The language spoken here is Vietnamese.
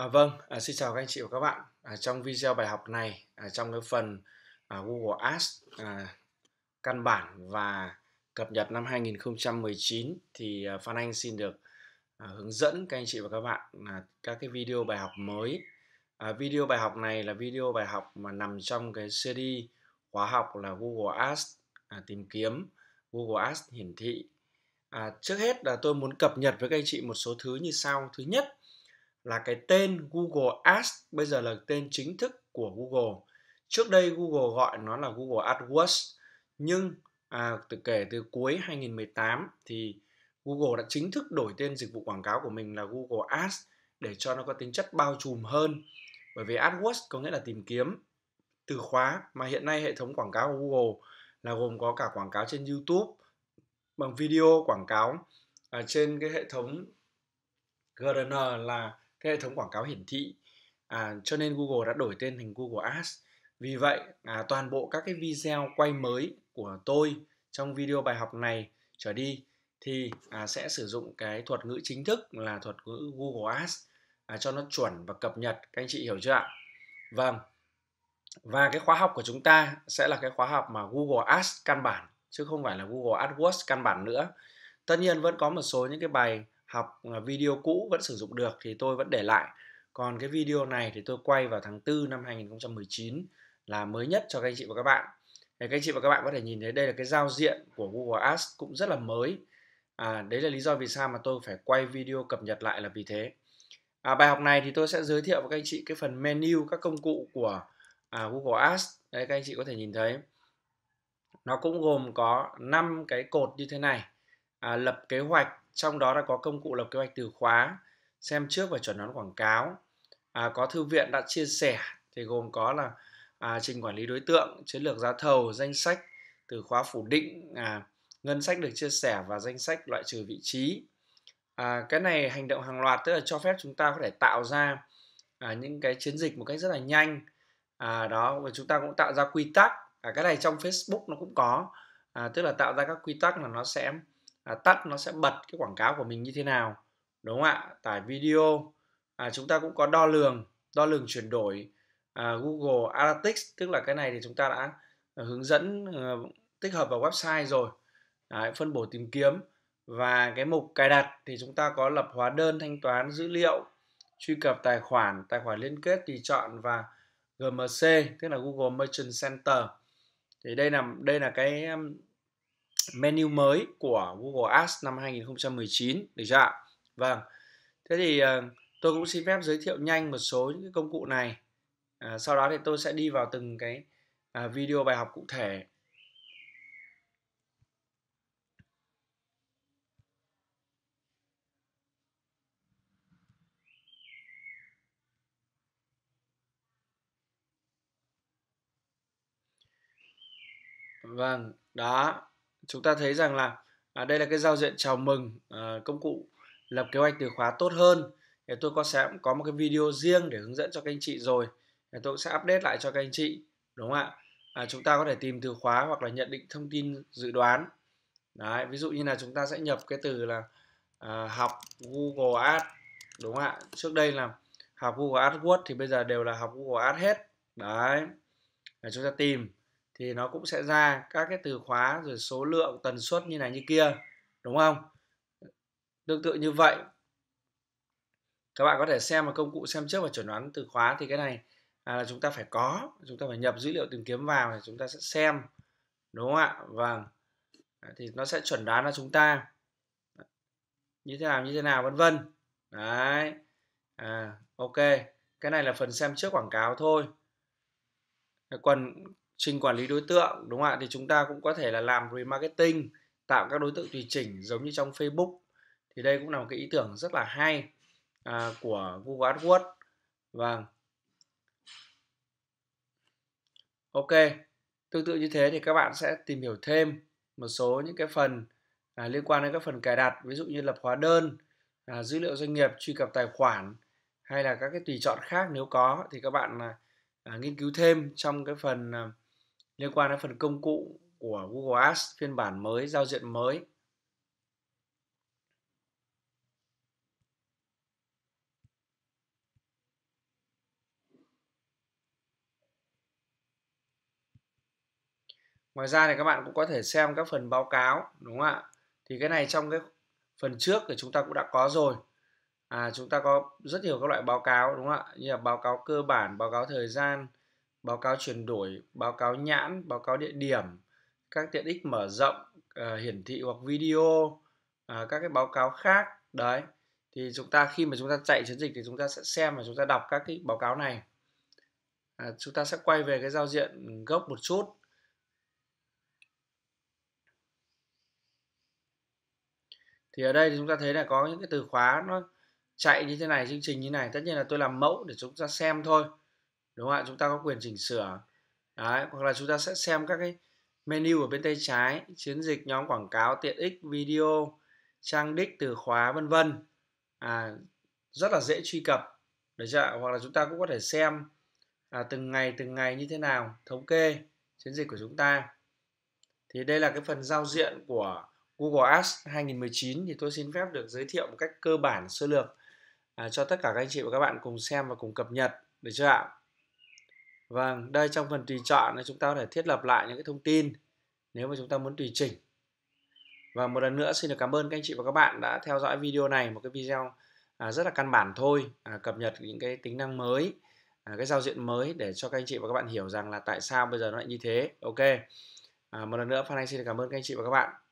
À, vâng, à, xin chào các anh chị và các bạn. À, trong video bài học này, à, trong cái phần à, Google Ads à, căn bản và cập nhật năm 2019 thì à, Phan Anh xin được à, hướng dẫn các anh chị và các bạn à, các cái video bài học mới. À, video bài học này là video bài học mà nằm trong cái series khóa học là Google Ads à, tìm kiếm, Google Ads hiển thị. À, trước hết là tôi muốn cập nhật với các anh chị một số thứ như sau. Thứ nhất là cái tên Google Ads bây giờ là tên chính thức của Google. Trước đây Google gọi nó là Google AdWords nhưng à, từ kể từ cuối 2018 thì Google đã chính thức đổi tên dịch vụ quảng cáo của mình là Google Ads để cho nó có tính chất bao trùm hơn. Bởi vì AdWords có nghĩa là tìm kiếm từ khóa mà hiện nay hệ thống quảng cáo của Google là gồm có cả quảng cáo trên YouTube bằng video quảng cáo ở trên cái hệ thống GRN là cái hệ thống quảng cáo hiển thị à, cho nên Google đã đổi tên thành Google Ads vì vậy à, toàn bộ các cái video quay mới của tôi trong video bài học này trở đi thì à, sẽ sử dụng cái thuật ngữ chính thức là thuật ngữ Google Ads à, cho nó chuẩn và cập nhật các anh chị hiểu chưa ạ vâng và cái khóa học của chúng ta sẽ là cái khóa học mà Google Ads căn bản chứ không phải là Google AdWords căn bản nữa tất nhiên vẫn có một số những cái bài học ờ, video cũ vẫn sử dụng được thì tôi vẫn để lại. Còn cái video này thì tôi quay vào tháng 4 năm 2019 là mới nhất cho các anh chị và các bạn. Để các anh chị và các bạn có thể nhìn thấy đây là cái giao diện của Google Ads cũng rất là mới. À, đấy là lý do vì sao mà tôi phải quay video cập nhật lại là vì thế. À, bài học này thì tôi sẽ giới thiệu với các anh chị cái phần menu các công cụ của à, Google Ads. Đấy các anh chị có thể nhìn thấy. Nó cũng gồm có 5 cái cột như thế này. À, lập kế hoạch trong đó đã có công cụ lập kế hoạch từ khóa xem trước và chuẩn đoán quảng cáo à, có thư viện đã chia sẻ thì gồm có là à, trình quản lý đối tượng chiến lược giá thầu danh sách từ khóa phủ định à, ngân sách được chia sẻ và danh sách loại trừ vị trí à, cái này hành động hàng loạt tức là cho phép chúng ta có thể tạo ra à, những cái chiến dịch một cách rất là nhanh à, đó và chúng ta cũng tạo ra quy tắc à, cái này trong Facebook nó cũng có à, tức là tạo ra các quy tắc là nó sẽ à, tắt nó sẽ bật cái quảng cáo của mình như thế nào đúng không ạ tải video à, chúng ta cũng có đo lường đo lường chuyển đổi à, Google Analytics tức là cái này thì chúng ta đã à, hướng dẫn à, tích hợp vào website rồi à, phân bổ tìm kiếm và cái mục cài đặt thì chúng ta có lập hóa đơn thanh toán dữ liệu truy cập tài khoản tài khoản liên kết tùy chọn và GMC tức là Google Merchant Center thì đây là đây là cái menu mới của Google Ads năm 2019 được chưa ạ? Vâng. Thế thì ờ, tôi cũng xin phép giới thiệu nhanh một số những công cụ này. À, sau đó thì tôi sẽ đi vào từng cái à, video bài học cụ thể. Vâng, đó chúng ta thấy rằng là à, đây là cái giao diện chào mừng à, công cụ lập kế hoạch từ khóa tốt hơn thì tôi có sẽ có một cái video riêng để hướng dẫn cho các anh chị rồi thì tôi sẽ update lại cho các anh chị đúng không ạ à, chúng ta có thể tìm từ khóa hoặc là nhận định thông tin dự đoán Đấy, ví dụ như là chúng ta sẽ nhập cái từ là à, học Google Ads đúng không ạ trước đây là học Google AdWords thì bây giờ đều là học Google Ads hết đấy để chúng ta tìm thì nó cũng sẽ ra các cái từ khóa rồi số lượng tần suất như này như kia đúng không tương tự như vậy các bạn có thể xem vào công cụ xem trước và chuẩn đoán từ khóa thì cái này à, là chúng ta phải có chúng ta phải nhập dữ liệu tìm kiếm vào thì chúng ta sẽ xem đúng không ạ vâng thì nó sẽ chuẩn đoán cho chúng ta như thế nào như thế nào vân vân đấy à, ok cái này là phần xem trước quảng cáo thôi quần trình quản lý đối tượng đúng không ạ thì chúng ta cũng có thể là làm remarketing tạo các đối tượng tùy chỉnh giống như trong Facebook thì đây cũng là một cái ý tưởng rất là hay à, của Google AdWords và vâng. ok tương tự như thế thì các bạn sẽ tìm hiểu thêm một số những cái phần à, liên quan đến các phần cài đặt ví dụ như lập hóa đơn à, dữ liệu doanh nghiệp truy cập tài khoản hay là các cái tùy chọn khác nếu có thì các bạn à, à nghiên cứu thêm trong cái phần à, liên quan đến phần công cụ của Google Ads phiên bản mới, giao diện mới. Ngoài ra thì các bạn cũng có thể xem các phần báo cáo đúng không ạ? Thì cái này trong cái phần trước thì chúng ta cũng đã có rồi. À, chúng ta có rất nhiều các loại báo cáo đúng không ạ? Như là báo cáo cơ bản, báo cáo thời gian, báo cáo chuyển đổi, báo cáo nhãn, báo cáo địa điểm, các tiện ích mở rộng, à, hiển thị hoặc video, à, các cái báo cáo khác. Đấy. Thì chúng ta khi mà chúng ta chạy chiến dịch thì chúng ta sẽ xem và chúng ta đọc các cái báo cáo này. À, chúng ta sẽ quay về cái giao diện gốc một chút. Thì ở đây thì chúng ta thấy là có những cái từ khóa nó chạy như thế này, chương trình như này. Tất nhiên là tôi làm mẫu để chúng ta xem thôi đúng không ạ chúng ta có quyền chỉnh sửa Đấy, hoặc là chúng ta sẽ xem các cái menu ở bên tay trái chiến dịch nhóm quảng cáo tiện ích video trang đích từ khóa vân vân à, rất là dễ truy cập được chưa hoặc là chúng ta cũng có thể xem à, từng ngày từng ngày như thế nào thống kê chiến dịch của chúng ta thì đây là cái phần giao diện của Google Ads 2019 thì tôi xin phép được giới thiệu một cách cơ bản sơ lược à, cho tất cả các anh chị và các bạn cùng xem và cùng cập nhật được chưa ạ Vâng, đây trong phần tùy chọn là chúng ta có thể thiết lập lại những cái thông tin nếu mà chúng ta muốn tùy chỉnh. Và một lần nữa xin được cảm ơn các anh chị và các bạn đã theo dõi video này, một cái video à, rất là căn bản thôi, à, cập nhật những cái tính năng mới, à, cái giao diện mới để cho các anh chị và các bạn hiểu rằng là tại sao bây giờ nó lại như thế. Ok, một lần nữa Phan Anh xin được cảm ơn các anh chị và các bạn.